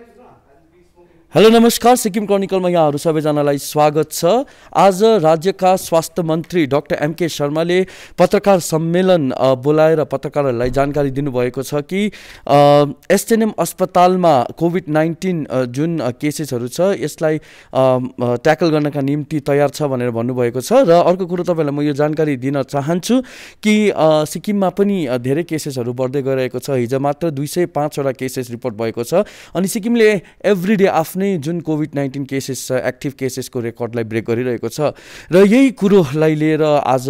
that is not. Hello नमस्कार सिक्किम क्रोनिकलमा यहाँहरू सबैजनालाई स्वागत छ आज राज्यका स्वास्थ्य मन्त्री डाक्टर एमके शर्माले पत्रकार सम्मेलन बोलाएर पत्रकारहरूलाई जानकारी दिनुभएको छ कि एसटिएनएम अस्पतालमा कोभिड नाइन्टिन जुन केसेसहरू छ यसलाई ट्याकल गर्नका निम्ति तयार छ भनेर भन्नुभएको छ र अर्को कुरो तपाईँलाई म यो जानकारी दिन चाहन्छु कि सिक्किममा पनि धेरै केसेसहरू बढ्दै गइरहेको छ हिजो मात्र दुई सय पाँचवटा केसेस रिपोर्ट भएको छ अनि सिक्किमले एभ्री अहिले आफ्नै जुन कोभिड नाइन्टिन केसेस छ एक्टिभ केसेसको रेकर्डलाई ब्रेक गरिरहेको छ र यही कुरोलाई लिएर आज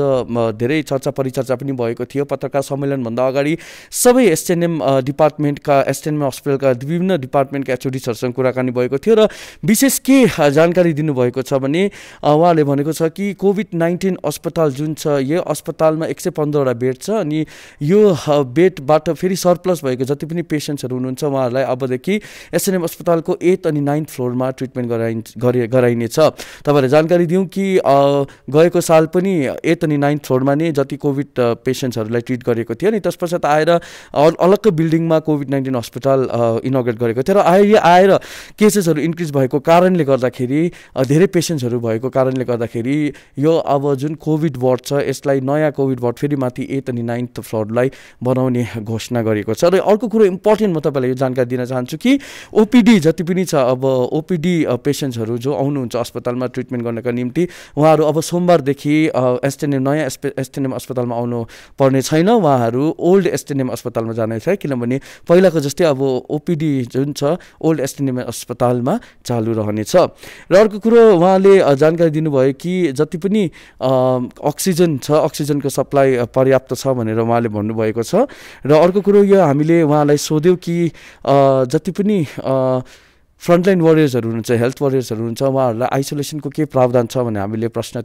धेरै चर्चा परिचर्चा पनि भएको थियो पत्रकार सम्मेलनभन्दा अगाडि सबै एसटिएनएम डिपार्टमेन्टका एसटिएनएम हस्पिटलका विभिन्न डिपार्टमेन्टका एचओडिसहरूसँग कुराकानी भएको थियो र विशेष के जानकारी दिनुभएको छ भने उहाँले भनेको छ कि कोभिड नाइन्टिन अस्पताल जुन छ यो अस्पतालमा एक सय पन्ध्रवटा बेड छ अनि यो बेडबाट फेरि सरप्लस भएको जति पनि पेसेन्ट्सहरू हुनुहुन्छ उहाँहरूलाई अबदेखि एसएनएम अस्पतालको एट अनि नाइन्थ फ्लोरमा ट्रिटमेन्ट गराइ गरे गराइनेछ तपाईँहरूलाई जानकारी दिउँ कि गएको साल पनि एट अनि नाइन्थ फ्लोरमा नै जति कोभिड पेसेन्ट्सहरूलाई ट्रिट गरेको थियो अनि त्यस आएर अलग्गै बिल्डिङमा कोभिड नाइन्टिन हस्पिटल इनोग्रेट गरेको थियो र अहिले आएर केसेसहरू इन्क्रिज भएको कारणले गर्दाखेरि धेरै पेसेन्ट्सहरू भएको कारणले गर्दाखेरि यो अब जुन कोभिड वार्ड छ यसलाई नयाँ कोभिड वार्ड फेरि माथि एट अनि नाइन्थ फ्लोरलाई बनाउने घोषणा गरेको छ र अर्को कुरो इम्पोर्टेन्ट म तपाईँलाई यो जानकारी दिन चाहन्छु कि ओपिडी जति पनि छ अब ओपिडी पेसेन्ट्सहरू जो आउनुहुन्छ अस्पतालमा ट्रिटमेन्ट गर्नका निम्ति उहाँहरू अब सोमबारदेखि एसटिएनएम नयाँ एसपे एसटिएनएम अस्पतालमा आउनु पर्ने छैन उहाँहरू ओल्ड एसटिएनएम अस्पतालमा जानेछ किनभने पहिलाको जस्तै अब ओपिडी जुन छ ओल्ड एसटिएनएम अस्पतालमा चालु रहनेछ र अर्को कुरो उहाँले जानकारी दिनुभयो कि जति पनि अक्सिजन छ अक्सिजनको सप्लाई पर्याप्त छ भनेर उहाँले भन्नुभएको छ र अर्को कुरो यो हामीले उहाँलाई सोध्यौँ कि जति पनि फ्रन्टलाइन वरियर्सहरू हुनुहुन्छ हेल्थ वरियर्सहरू हुनुहुन्छ उहाँहरूलाई आइसोलेसनको के प्रावधान छ भने हामीले प्रश्न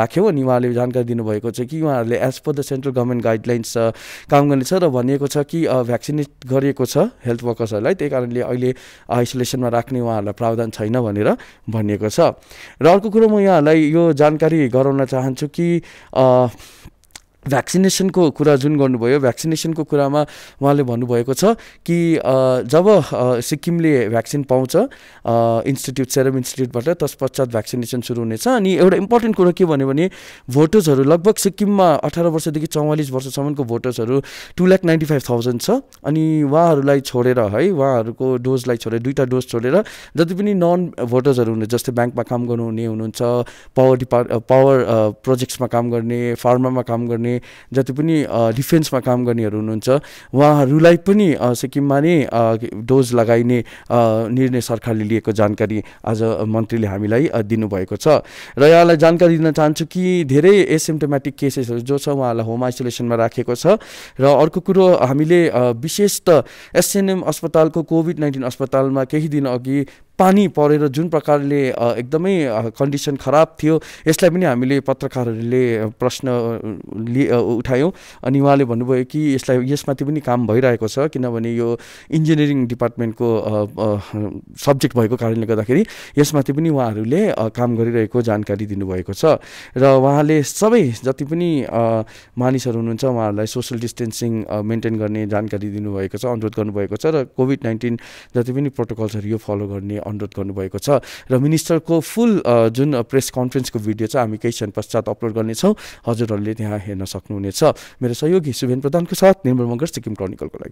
राख्यौँ अनि उहाँले जानकारी दिनुभएको छ कि उहाँहरूले as per the central government guidelines काम गर्नेछ र भनिएको छ कि भ्याक्सिनेट गरिएको छ हेल्थ वर्कर्सहरूलाई त्यही कारणले अहिले आइसोलेसनमा राख्ने उहाँहरूलाई प्रावधान छैन भनेर भनिएको छ र अर्को कुरो म यहाँहरूलाई यो जानकारी गराउन चाहन्छु कि भ्याक्सिनेसनको कुरा जुन गर्नुभयो भ्याक्सिनेसनको कुरामा उहाँले भन्नुभएको छ कि जब सिक्किमले भ्याक्सिन पाउँछ इन्स्टिट्युट सेरम इन्स्टिट्युटबाट तस पश्चात भ्याक्सिनेसन सुरु हुनेछ अनि एउटा इम्पोर्टेन्ट कुरो के भन्यो भने भोटर्सहरू लगभग सिक्किममा अठार वर्षदेखि चौवालिस वर्षसम्मको भोटर्सहरू two lakh ninety five thousand छ अनि उहाँहरूलाई छोडेर है उहाँहरूको डोजलाई छोडेर दुईवटा डोज छोडेर जति पनि नन भोटर्सहरू हुने जस्तै ब्याङ्कमा काम गर्नुहुने हुनुहुन्छ पावर डिपार्ट पावर प्रोजेक्ट्समा काम गर्ने फार्मामा काम गर्ने गर्ने जति पनि डिफेन्समा काम गर्नेहरू हुनुहुन्छ उहाँहरूलाई पनि सिक्किममा नै डोज लगाइने निर्णय सरकारले लिएको जानकारी आज मन्त्रीले हामीलाई दिनुभएको छ र यहाँलाई जानकारी दिन चाहन्छु कि धेरै एसिम्टोमेटिक केसेसहरू जो छ उहाँहरूलाई होम आइसोलेसनमा राखेको छ र अर्को कुरो हामीले विशेष त एसएनएम अस्पतालको कोभिड नाइन्टिन अस्पतालमा केही दिन अघि पानी परेर जुन प्रकारले एकदमै कन्डिसन खराब थियो यसलाई पनि हामीले पत्रकारहरूले प्रश्न लि उठायौँ अनि उहाँले भन्नुभयो कि यसलाई यसमाथि पनि काम भइरहेको छ किनभने यो इन्जिनियरिङ डिपार्टमेन्टको सब्जेक्ट भएको कारणले गर्दाखेरि यसमाथि पनि उहाँहरूले काम गरिरहेको जानकारी दिनुभएको छ र उहाँले सबै जति पनि मानिसहरू हुनुहुन्छ उहाँहरूलाई सोसियल डिस्टेन्सिङ मेन्टेन गर्ने जानकारी दिनुभएको छ अनुरोध गर्नुभएको छ र कोभिड नाइन्टिन जति पनि प्रोटोकल्सहरू यो फलो गर्ने अनुरोध गर्नुभएको छ र मिनिस्टरको फुल जुन प्रेस कन्फरेन्सको भिडियो छ हामी केही क्षण पश्चात अपलोड गर्नेछौँ हजुरहरूले त्यहाँ हेर्न सक्नुहुनेछ मेरो सहयोगी सुभेन प्रधानको साथ निर्मल मगर सिक्किम क्रोनिकलको लागि